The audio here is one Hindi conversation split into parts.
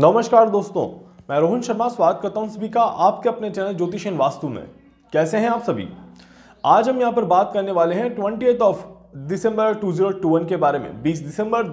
नमस्कार दोस्तों मैं रोहन शर्मा स्वागत करता हूं सभी का आपके अपने चैनल ज्योतिष वास्तु में कैसे हैं आप सभी आज हम यहां पर बात करने वाले हैं ट्वेंटी ऑफ दिसंबर 2021 के बारे में 20 दिसंबर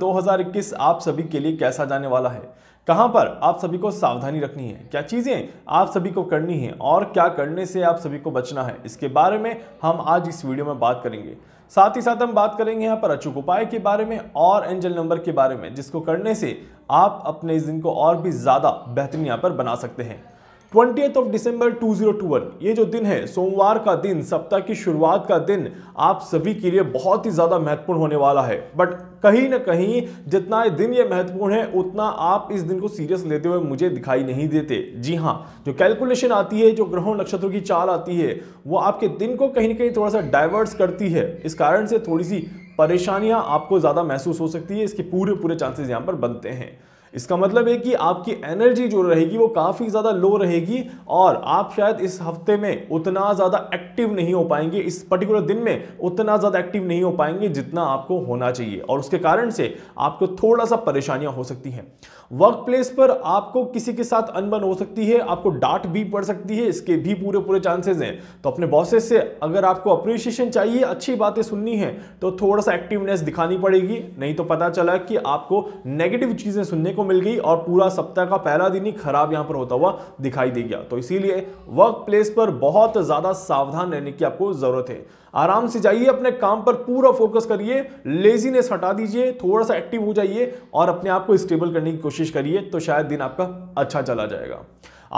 2021 आप सभी के लिए कैसा जाने वाला है कहां पर आप सभी को सावधानी रखनी है क्या चीज़ें आप सभी को करनी है और क्या करने से आप सभी को बचना है इसके बारे में हम आज इस वीडियो में बात करेंगे साथ ही साथ हम बात करेंगे यहाँ पर अचूक उपाय के बारे में और एंजल नंबर के बारे में जिसको करने से आप अपने इस दिन को और भी ज़्यादा बेहतरीन यहाँ पर बना सकते हैं ट्वेंटी ऑफ डिसंबर 2021 ये जो दिन है सोमवार का दिन सप्ताह की शुरुआत का दिन आप सभी के लिए बहुत ही ज़्यादा महत्वपूर्ण होने वाला है बट कहीं ना कहीं जितना दिन ये महत्वपूर्ण है उतना आप इस दिन को सीरियस लेते हुए मुझे दिखाई नहीं देते जी हाँ जो कैलकुलेशन आती है जो ग्रहों नक्षत्रों की चाल आती है वो आपके दिन को कहीं ना कहीं थोड़ा सा डाइवर्स करती है इस कारण से थोड़ी सी परेशानियां आपको ज़्यादा महसूस हो सकती है इसके पूरे पूरे चांसेस यहाँ पर बनते हैं इसका मतलब है कि आपकी एनर्जी जो रहेगी वो काफ़ी ज़्यादा लो रहेगी और आप शायद इस हफ्ते में उतना ज़्यादा एक्टिव नहीं हो पाएंगे इस पर्टिकुलर दिन में उतना ज़्यादा एक्टिव नहीं हो पाएंगे जितना आपको होना चाहिए और उसके कारण से आपको थोड़ा सा परेशानियां हो सकती हैं वर्क प्लेस पर आपको किसी के साथ अनबन हो सकती है आपको डांट भी पड़ सकती है इसके भी पूरे पूरे चांसेस हैं तो अपने बॉसेस से अगर आपको अप्रिशिएशन चाहिए अच्छी बातें सुननी है तो थोड़ा सा एक्टिवनेस दिखानी पड़ेगी नहीं तो पता चला कि आपको नेगेटिव चीज़ें सुनने को मिल गई और पूरा सप्ताह का पहला दिन ही खराब यहां पर होता हुआ दिखाई दे गया तो इसीलिए वर्क प्लेस पर बहुत ज़्यादा सावधान रहने की आपको ज़रूरत है आराम से जाइए अपने काम पर पूरा फोकस करिए लेजीनेस हटा दीजिए थोड़ा सा एक्टिव हो जाइए और अपने आप को स्टेबल करने की कोशिश करिए तो शायद दिन आपका अच्छा चला जाएगा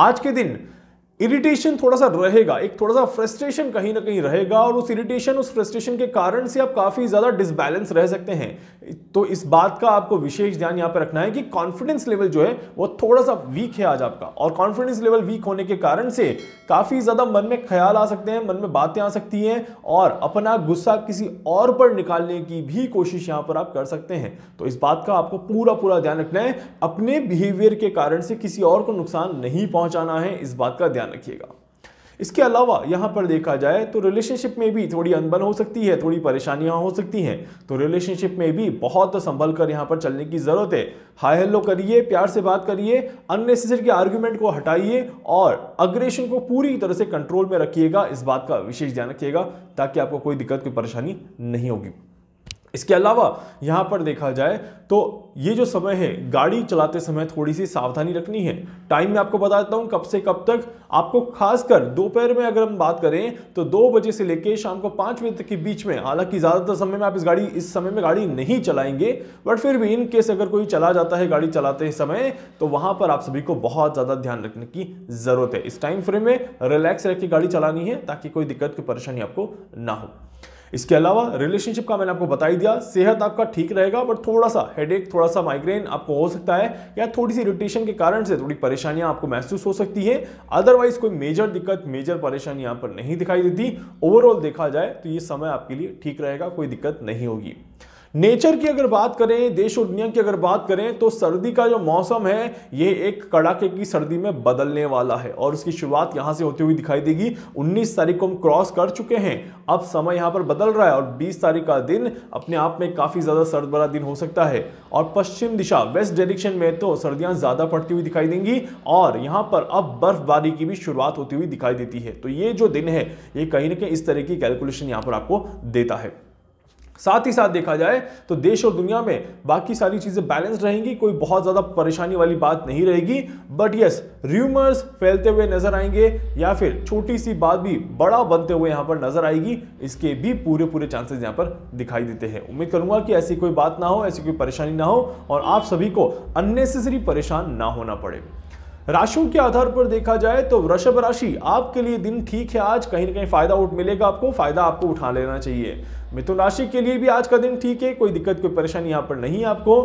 आज के दिन इरिटेशन थोड़ा सा रहेगा एक थोड़ा सा फ्रस्ट्रेशन कहीं ना कहीं रहेगा और उस इरिटेशन उस फ्रस्ट्रेशन के कारण से आप काफ़ी ज़्यादा डिसबैलेंस रह सकते हैं तो इस बात का आपको विशेष ध्यान यहाँ पर रखना है कि कॉन्फिडेंस लेवल जो है वो थोड़ा सा वीक है आज आपका और कॉन्फिडेंस लेवल वीक होने के कारण से काफ़ी ज़्यादा मन में ख्याल आ सकते हैं मन में बातें आ सकती हैं और अपना गुस्सा किसी और पर निकालने की भी कोशिश यहाँ पर आप कर सकते हैं तो इस बात का आपको पूरा पूरा ध्यान रखना है अपने बिहेवियर के कारण से किसी और को नुकसान नहीं पहुँचाना है इस बात का ध्यान रखिएगा इसके अलावा यहाँ पर देखा जाए तो रिलेशनशिप में भी थोड़ी अनबन हो सकती है थोड़ी परेशानियाँ हो सकती हैं तो रिलेशनशिप में भी बहुत संभल कर यहाँ पर चलने की ज़रूरत है हाई हेलो करिए प्यार से बात करिए अननेसेसरी के आर्ग्यूमेंट को हटाइए और अग्रेशन को पूरी तरह से कंट्रोल में रखिएगा इस बात का विशेष ध्यान रखिएगा ताकि आपको कोई दिक्कत कोई परेशानी नहीं होगी इसके अलावा यहाँ पर देखा जाए तो ये जो समय है गाड़ी चलाते समय थोड़ी सी सावधानी रखनी है टाइम मैं आपको बता देता हूँ कब से कब तक आपको खासकर दोपहर में अगर हम बात करें तो दो बजे से लेकर शाम को पाँच बजे तक के बीच में हालांकि ज़्यादातर समय में आप इस गाड़ी इस समय में गाड़ी नहीं चलाएंगे बट फिर भी इनकेस अगर कोई चला जाता है गाड़ी चलाते समय तो वहाँ पर आप सभी को बहुत ज़्यादा ध्यान रखने की ज़रूरत है इस टाइम फ्रेम में रिलैक्स रह गाड़ी चलानी है ताकि कोई दिक्कत की परेशानी आपको ना हो इसके अलावा रिलेशनशिप का मैंने आपको बता ही दिया सेहत आपका ठीक रहेगा बट थोड़ा सा हेडेक थोड़ा सा माइग्रेन आपको हो सकता है या थोड़ी सी इरिटेशन के कारण से थोड़ी परेशानियां आपको महसूस हो सकती है अदरवाइज कोई मेजर दिक्कत मेजर परेशानी यहाँ पर नहीं दिखाई देती ओवरऑल देखा जाए तो ये समय आपके लिए ठीक रहेगा कोई दिक्कत नहीं होगी नेचर की अगर बात करें देश और दुनिया की अगर बात करें तो सर्दी का जो मौसम है ये एक कड़ाके की सर्दी में बदलने वाला है और उसकी शुरुआत यहाँ से होती हुई दिखाई देगी 19 तारीख को हम क्रॉस कर चुके हैं अब समय यहाँ पर बदल रहा है और 20 तारीख का दिन अपने आप में काफ़ी ज़्यादा सर्द भरा दिन हो सकता है और पश्चिम दिशा वेस्ट डायरेक्शन में तो सर्दियाँ ज़्यादा पड़ती हुई दिखाई देंगी और यहाँ पर अब बर्फबारी की भी शुरुआत होती हुई दिखाई देती है तो ये जो दिन है ये कहीं ना कहीं इस तरह की कैलकुलेशन यहाँ पर आपको देता है साथ ही साथ देखा जाए तो देश और दुनिया में बाकी सारी चीज़ें बैलेंस रहेंगी कोई बहुत ज़्यादा परेशानी वाली बात नहीं रहेगी बट यस र्यूमर्स फैलते हुए नजर आएंगे या फिर छोटी सी बात भी बड़ा बनते हुए यहां पर नजर आएगी इसके भी पूरे पूरे चांसेस यहाँ पर दिखाई देते हैं उम्मीद करूंगा कि ऐसी कोई बात ना हो ऐसी कोई परेशानी ना हो और आप सभी को अननेसेसरी परेशान ना होना पड़े राशियों के आधार पर देखा जाए तो वृषभ राशि आपके लिए दिन ठीक है आज कहीं ना कहीं फायदा उठ मिलेगा आपको फायदा आपको उठा लेना चाहिए मिथुन राशि के लिए भी आज का दिन ठीक है कोई दिक्कत कोई परेशानी यहाँ पर नहीं है आपको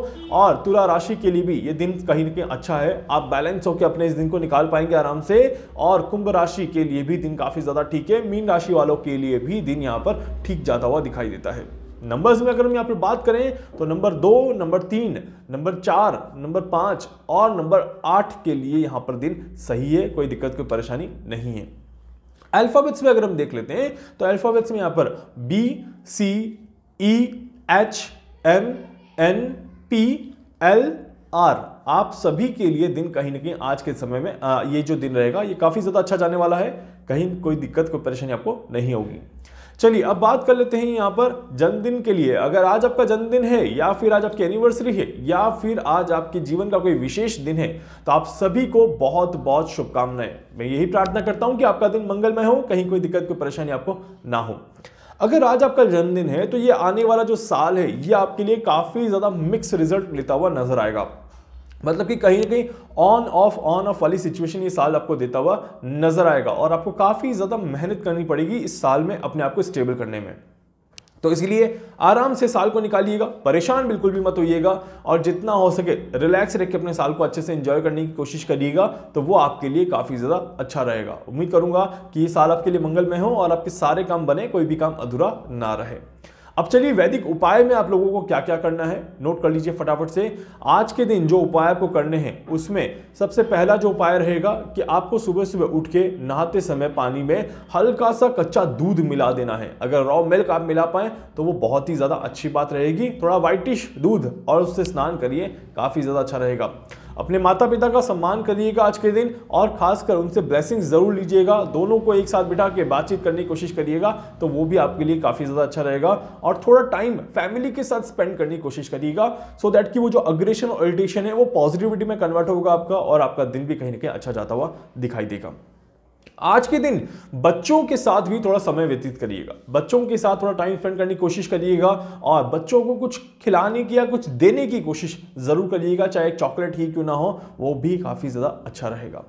और तुला राशि के लिए भी ये दिन कहीं ना कहीं अच्छा है आप बैलेंस होकर अपने इस दिन को निकाल पाएंगे आराम से और कुंभ राशि के लिए भी दिन काफ़ी ज़्यादा ठीक है मीन राशि वालों के लिए भी दिन यहाँ पर ठीक जाता हुआ दिखाई देता है नंबर्स में अगर हम यहाँ पर बात करें तो नंबर दो नंबर तीन नंबर चार नंबर पाँच और नंबर आठ के लिए यहाँ पर दिन सही है कोई दिक्कत कोई परेशानी नहीं है अल्फ़ाबेट्स में अगर हम देख लेते हैं तो अल्फ़ाबेट्स में यहाँ पर B C E H M N P L R आप सभी के लिए दिन कहीं ना कहीं आज के समय में आ, ये जो दिन रहेगा ये काफ़ी ज़्यादा अच्छा जाने वाला है कहीं कोई दिक्कत कोई परेशानी आपको नहीं होगी चलिए अब बात कर लेते हैं यहाँ पर जन्मदिन के लिए अगर आज आपका जन्मदिन है या फिर आज आपकी एनिवर्सरी है या फिर आज आपके जीवन का कोई विशेष दिन है तो आप सभी को बहुत बहुत शुभकामनाएं मैं यही प्रार्थना करता हूँ कि आपका दिन मंगलमय हो कहीं कोई दिक्कत कोई परेशानी आपको ना हो अगर आज आपका जन्मदिन है तो ये आने वाला जो साल है ये आपके लिए काफ़ी ज़्यादा मिक्स रिजल्ट लेता हुआ नजर आएगा मतलब कि कहीं ना कहीं ऑन ऑफ ऑन ऑफ वाली सिचुएशन ये साल आपको देता हुआ नजर आएगा और आपको काफ़ी ज़्यादा मेहनत करनी पड़ेगी इस साल में अपने आप को स्टेबल करने में तो इसलिए आराम से साल को निकालिएगा परेशान बिल्कुल भी मत होइएगा और जितना हो सके रिलैक्स रख के अपने साल को अच्छे से एंजॉय करने की कोशिश करिएगा तो वो आपके लिए काफ़ी ज़्यादा अच्छा रहेगा उम्मीद करूंगा कि ये साल आपके लिए मंगलमय हो और आपके सारे काम बने कोई भी काम अधूरा ना रहे अब चलिए वैदिक उपाय में आप लोगों को क्या क्या करना है नोट कर लीजिए फटाफट से आज के दिन जो उपाय आपको करने हैं उसमें सबसे पहला जो उपाय रहेगा कि आपको सुबह सुबह उठ के नहाते समय पानी में हल्का सा कच्चा दूध मिला देना है अगर रॉ मिल्क आप मिला पाए तो वो बहुत ही ज़्यादा अच्छी बात रहेगी थोड़ा व्हाइटिश दूध और उससे स्नान करिए काफ़ी ज़्यादा अच्छा रहेगा अपने माता पिता का सम्मान करिएगा आज के दिन और खासकर उनसे ब्लेसिंग ज़रूर लीजिएगा दोनों को एक साथ बिठा के बातचीत करने की कोशिश करिएगा तो वो भी आपके लिए काफ़ी ज़्यादा अच्छा रहेगा और थोड़ा टाइम फैमिली के साथ स्पेंड करने की कोशिश करिएगा सो दैट कि वो जो अग्रेशन और इरिटेशन है वो पॉजिटिविटी में कन्वर्ट होगा आपका और आपका दिन भी कहीं ना कहीं अच्छा जाता हुआ दिखाई देगा आज के दिन बच्चों के साथ भी थोड़ा समय व्यतीत करिएगा बच्चों के साथ थोड़ा टाइम स्पेंड करने की कोशिश करिएगा और बच्चों को कुछ खिलाने की या कुछ देने की कोशिश ज़रूर करिएगा चाहे चॉकलेट ही क्यों ना हो वो भी काफ़ी ज़्यादा अच्छा रहेगा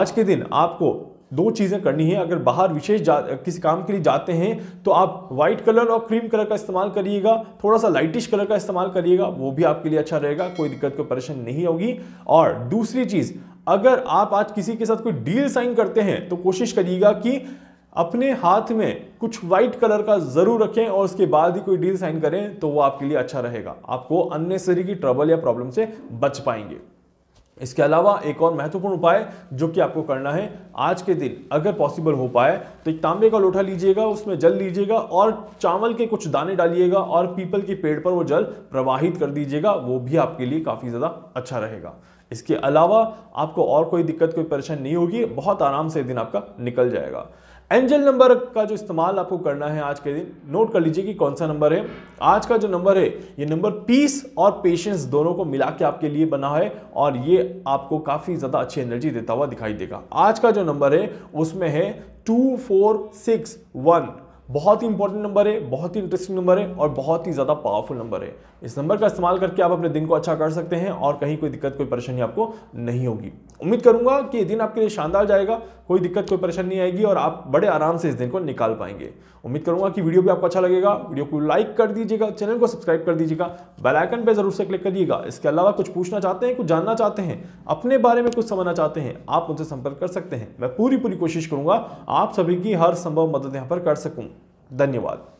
आज के दिन आपको दो चीज़ें करनी है अगर बाहर विशेष किसी काम के लिए जाते हैं तो आप व्हाइट कलर और क्रीम कलर का इस्तेमाल करिएगा थोड़ा सा लाइटिश कलर का इस्तेमाल करिएगा वो भी आपके लिए अच्छा रहेगा कोई दिक्कत कोई परेशानी नहीं होगी और दूसरी चीज़ अगर आप आज किसी के साथ कोई डील साइन करते हैं तो कोशिश करिएगा कि अपने हाथ में कुछ व्हाइट कलर का जरूर रखें और उसके बाद ही कोई डील साइन करें तो वो आपके लिए अच्छा रहेगा आपको अननेसेसरी की ट्रबल या प्रॉब्लम से बच पाएंगे इसके अलावा एक और महत्वपूर्ण उपाय जो कि आपको करना है आज के दिन अगर पॉसिबल हो पाए तो एक तांबे का लोटा लीजिएगा उसमें जल लीजिएगा और चावल के कुछ दाने डालिएगा और पीपल के पेड़ पर वो जल प्रवाहित कर दीजिएगा वो भी आपके लिए काफ़ी ज़्यादा अच्छा रहेगा इसके अलावा आपको और कोई दिक्कत कोई परेशानी नहीं होगी बहुत आराम से दिन आपका निकल जाएगा एंजल नंबर का जो इस्तेमाल आपको करना है आज के दिन नोट कर लीजिए कि कौन सा नंबर है आज का जो नंबर है ये नंबर पीस और पेशेंस दोनों को मिला के आपके लिए बना है और ये आपको काफ़ी ज़्यादा अच्छी एनर्जी देता हुआ दिखाई देगा आज का जो नंबर है उसमें है टू फोर सिक्स वन बहुत ही इंपॉर्टेंट नंबर है बहुत ही इंटरेस्टिंग नंबर है और बहुत ही ज़्यादा पावरफुल नंबर है इस नंबर का इस्तेमाल करके आप अपने दिन को अच्छा कर सकते हैं और कहीं कोई दिक्कत कोई परेशानी आपको नहीं होगी उम्मीद करूंगा कि ये दिन आपके लिए शानदार जाएगा कोई दिक्कत कोई परेशानी नहीं आएगी और आप बड़े आराम से इस दिन को निकाल पाएंगे उम्मीद करूंगा कि वीडियो भी आपको अच्छा लगेगा वीडियो को लाइक कर दीजिएगा चैनल को सब्सक्राइब कर दीजिएगा बेलाइकन पर जरूर से क्लिक करिएगा इसके अलावा कुछ पूछना चाहते हैं कुछ जानना चाहते हैं अपने बारे में कुछ समझना चाहते हैं आप उनसे संपर्क कर सकते हैं मैं पूरी पूरी कोशिश करूंगा आप सभी की हर संभव मदद यहाँ पर कर सकूँ धन्यवाद